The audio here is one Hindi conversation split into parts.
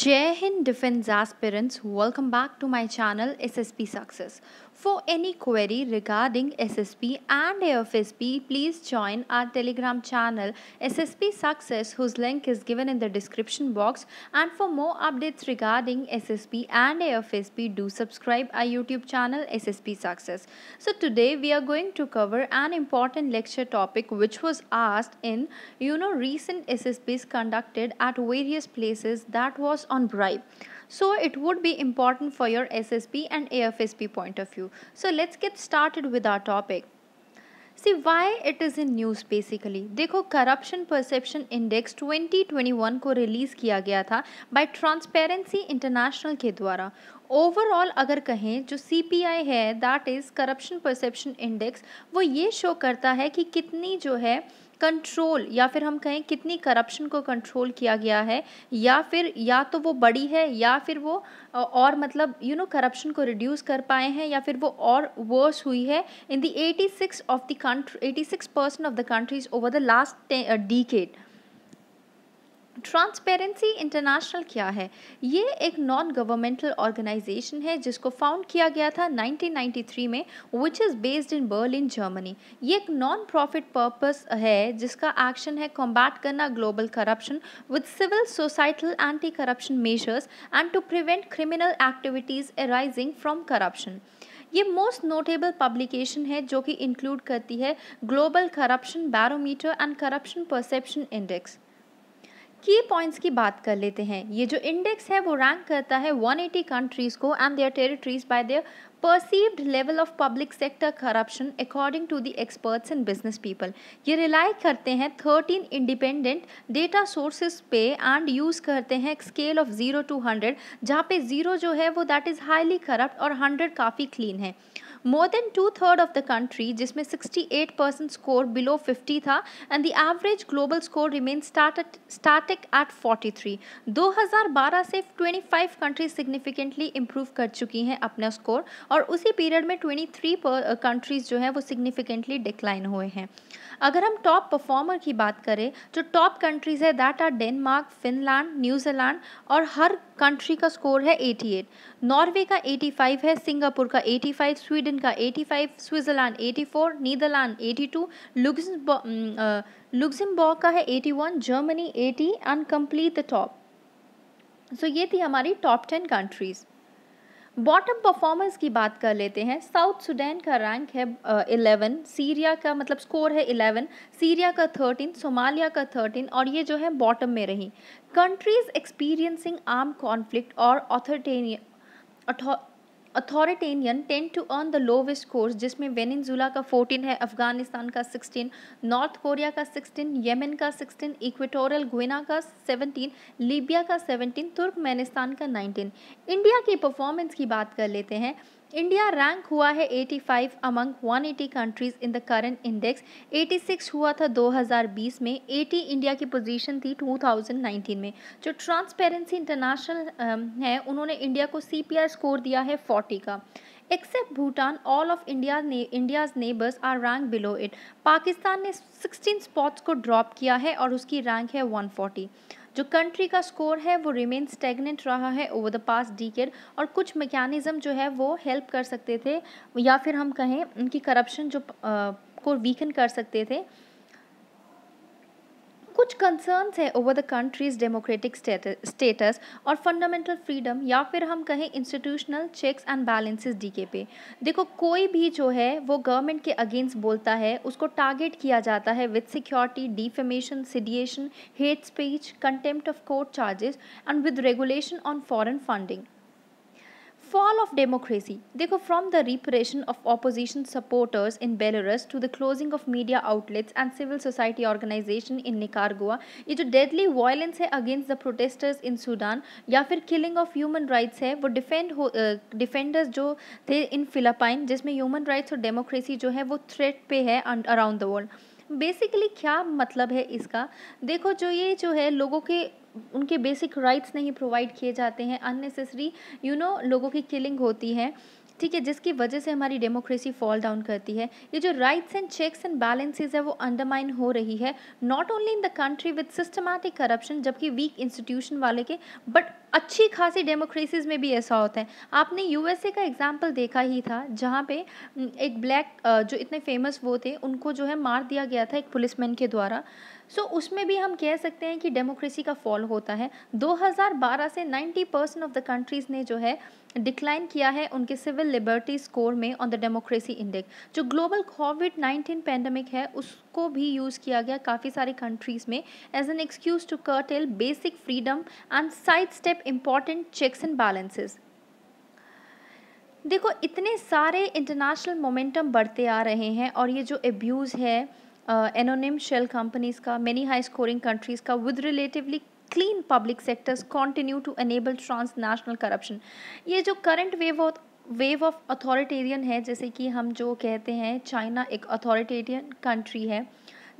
Jai Hind Defense aspirants, welcome back to my channel SSP Success. For any query regarding SSP and AFSP, please join our Telegram channel SSP Success whose link is given in the description box. And for more updates regarding SSP and AFSP, do subscribe our YouTube channel SSP Success. So today we are going to cover an important lecture topic which was asked in you know recent SSPs conducted at various places that was on bribe. So it would be important for your SSP and AFSP point of view. So let's get started with our topic. See why it is in news basically देखो corruption perception index 2021 को release किया गया था by transparency international के द्वारा ओवरऑल अगर कहें जो सी पी आई है that is corruption perception index वो ये शो करता है कि कितनी जो है कंट्रोल या फिर हम कहें कितनी करप्शन को कंट्रोल किया गया है या फिर या तो वो बड़ी है या फिर वो और मतलब यू नो करप्शन को रिड्यूस कर पाए हैं या फिर वो और वर्स हुई है in the eighty six of the country eighty six percent of the countries over the last decade transparency international क्या है ये एक नॉन गवर्नमेंटल ऑर्गेनाइजेशन है जिसको फाउंड किया गया था 1993 में which is based in Berlin Germany ये एक नॉन प्रॉफिट पर्पस है जिसका एक्शन है कॉम्बैट करना global corruption with civil societal anti corruption measures and to prevent criminal activities arising from corruption ये मोस्ट नोटेबल पब्लिकेशन है जो कि इंक्लूड करती है global corruption barometer and corruption perception index की पॉइंट्स की बात कर लेते हैं ये जो इंडेक्स है वो रैंक करता है 180 कंट्रीज़ को and their territories by their perceived level of public sector corruption according to the experts and business people ये रिलाई करते हैं 13 इंडिपेंडेंट डेटा सोर्सेज पे एंड यूज़ करते हैं scale of zero to hundred जहाँ पे ज़ीरो जो है वो दैट इज़ हाईली करप्ट और हंड्रेड काफ़ी क्लीन है more than two third of the country जिसमें 68 परसेंट स्कोर बिलो 50 था and the average global score remain static at 43 2012 से 25 कंट्रीज सिग्निफिकेंटली इम्प्रूव कर चुकी हैं अपना स्कोर और उसी पीरियड में 23 कंट्रीज uh, जो हैं वो सिग्निफिकेंटली डिक्लाइन हुए हैं अगर हम टॉप परफॉर्मर की बात करें जो टॉप कंट्रीज़ है that are Denmark Finland New Zealand और हर कंट्री का स्कोर है 88 नॉर्वे का 85 है सिंगापुर का 85 स्वीडन स्वीडन का 85, स्विट्ज़रलैंड 84, नीदरलैंड 82, लुक्समबर्ग का है 81, Germany 80 and complete the top so ये थी हमारी टॉप 10 कंट्रीज़ बॉटम परफॉर्मेंस की बात कर लेते हैं साउथ सुडैन का रैंक है इलेवन uh, सीरिया का मतलब स्कोर है इलेवन सीरिया का थर्टीन सोमालिया का थर्टीन और ये जो है बॉटम में रही कंट्रीज एक्सपीरियंसिंग आर्म कॉन्फ्लिक्ट और authoritarian authoritarian tend to earn the lowest scores जिसमें वेनेजुला का फोर्टीन है अफगानिस्तान का सिक्सटीन नॉर्थ कोरिया का सिक्सटीन येमेन का सिक्सटीन इक्वेटोरियल गुना का सेवनटीन लीबिया का सेवनटीन तुर्कमेनिस्तान का नाइनटीन इंडिया की परफॉर्मेंस की बात कर लेते हैं इंडिया रैंक हुआ है 85 among 180 countries in the current index 86 हुआ था 2020 में 80 इंडिया की पोजीशन थी 2019 में जो ट्रांसपेरेंसी इंटरनेशनल है उन्होंने इंडिया को सी स्कोर दिया है 40 का except Bhutan all of India India's neighbours are rank below it Pakistan ने 16 स्पॉट्स को ड्रॉप किया है और उसकी रैंक है 140 जो कंट्री का स्कोर है वो रिमेन स्टेगनेंट रहा है ओवर द डी डीकेड और कुछ मैकेनिज़्म जो है वो हेल्प कर सकते थे या फिर हम कहें उनकी करप्शन जो आ, को वीकन कर सकते थे कुछ कंसर्न्स हैं over the countries democratic status और फंडामेंटल फ्रीडम या फिर हम कहें इंस्टीट्यूशनल चेक्स एंड बैलेंसेस डीके पे देखो कोई भी जो है वो गवर्नमेंट के अगेंस्ट बोलता है उसको टारगेट किया जाता है with security defamation sedition hate speech contempt of court charges and with regulation on foreign funding Fall of democracy. देखो from the repression of opposition supporters in Belarus to the closing of media outlets and civil society organization in Nicaragua, ये जो deadly violence है against the protesters in Sudan या फिर killing of human rights है वो defend हो डिफेंडर्स uh, जो थे in फिलिपाइन जिसमें human rights और democracy जो है वो threat पे है around the world. बेसिकली क्या मतलब है इसका देखो जो ये जो है लोगों के उनके बेसिक राइट्स नहीं प्रोवाइड किए जाते हैं अननेसेसरी यू नो लोगों की किलिंग होती है ठीक है जिसकी वजह से हमारी डेमोक्रेसी फॉल डाउन करती है ये जो rights and checks and balances है वो अंडरमाइन हो रही है not only in the country with systematic corruption जबकि वीक इंस्टीट्यूशन वाले के बट अच्छी खासी डेमोक्रेसीज में भी ऐसा होता है आपने यूएसए का एग्जाम्पल देखा ही था जहाँ पे एक ब्लैक जो इतने फेमस वो थे उनको जो है मार दिया गया था एक पुलिसमैन के द्वारा सो so, उसमें भी हम कह सकते हैं कि डेमोक्रेसी का फॉल होता है 2012 से 90 परसेंट ऑफ द कंट्रीज़ ने जो है डिक्लाइन किया है उनके सिविल लिबर्टी स्कोर में ऑन द डेमोक्रेसी इंडेक्स जो ग्लोबल कोविड 19 पेंडेमिक है उसको भी यूज़ किया गया काफ़ी सारे कंट्रीज़ में as an excuse to curtail basic freedom and sidestep important checks and balances देखो इतने सारे इंटरनेशनल मोमेंटम बढ़ते आ रहे हैं और ये जो एब्यूज़ है एनोनिम शेल कंपनीज का मेनी हाई स्कोरिंग कंट्रीज़ का with relatively clean public sectors continue to enable national corruption ये जो current wave of wave of authoritarian है जैसे कि हम जो कहते हैं चाइना एक अथॉरिटेरियन कंट्री है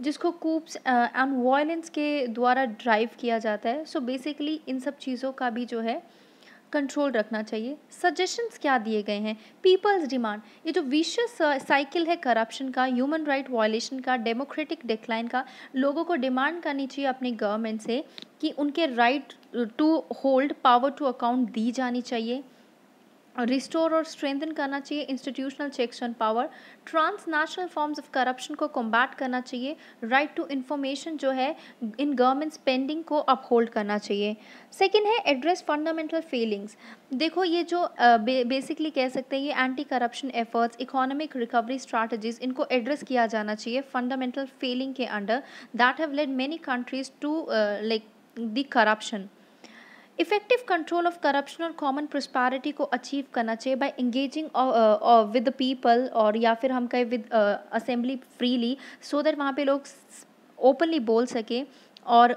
जिसको कूप्स एंड वायलेंस के द्वारा ड्राइव किया जाता है सो so बेसिकली इन सब चीज़ों का भी जो है कंट्रोल रखना चाहिए सजेशंस क्या दिए गए हैं पीपल्स डिमांड ये जो विशेष साइकिल है करप्शन का ह्यूमन राइट वायलेशन का डेमोक्रेटिक डिक्लाइन का लोगों को डिमांड करनी चाहिए अपनी गवर्नमेंट से कि उनके right to hold power to account दी जानी चाहिए रिस्टोर और स्ट्रेंथन करना चाहिए institutional checks and power transnational forms of corruption को कॉम्बैट करना चाहिए राइट टू इंफॉर्मेशन जो है इन गवर्नमेंट स्पेंडिंग को अपहोल्ड करना चाहिए सेकेंड है एड्रेस फंडामेंटल फीलिंग्स देखो ये जो बेसिकली कह सकते हैं ये anti corruption efforts economic recovery strategies इनको एड्रेस किया जाना चाहिए फंडामेंटल फीलिंग के under that have led many countries to like the corruption effective control of corruption और कॉमन प्रस्पैरिटी को अचीव करना चाहिए बाय एंगेजिंग विद पीपल और या फिर हम कहें with assembly freely so that वहाँ पे लोग ओपनली बोल सकें और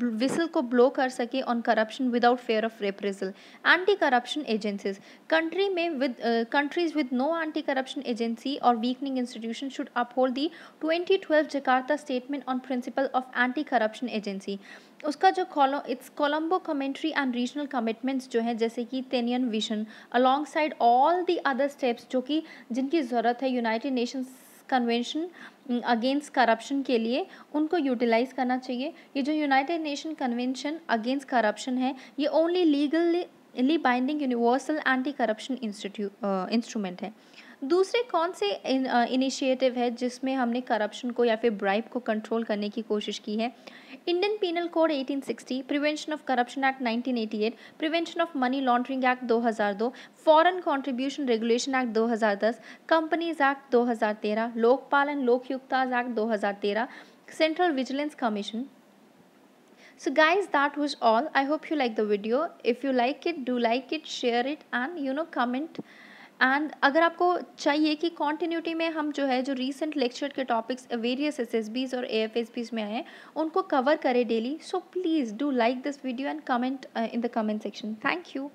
विसल uh, को ब्लो कर सके on corruption without fear of reprisal anti corruption agencies country में with countries with no anti corruption agency और weakening institution should uphold the 2012 Jakarta statement on principle of anti corruption agency उसका जो कॉलो its Colombo commentary and regional commitments जो हैं जैसे कि तेनियन विशन alongside all the other steps जो कि जिनकी ज़रूरत है united nations convention against corruption के लिए उनको यूटिलाइज करना चाहिए ये जो united nation convention against corruption है ये only legally binding universal anti corruption institute instrument है दूसरे कौन से इनिशिएटिव uh, है जिसमें हमने करप्शन को या फिर ब्राइब को कंट्रोल करने की कोशिश की है Indian Penal Code 1860, Prevention of Corruption Act 1988, Prevention of Money Laundering Act 2002, Foreign Contribution Regulation Act 2010, Companies Act 2013, Lokpal and Lok Act 2013, Central Vigilance Commission. So guys that was all. I hope you like the video. If you like it do like it, share it and you know comment and अगर आपको चाहिए कि कॉन्टीन्यूटी में हम जो है जो रिसेंट लेक्चर के topics various S S Bs और ए एफ एस बीज में आए उनको कवर करें daily so please do like this video and comment in the comment section thank you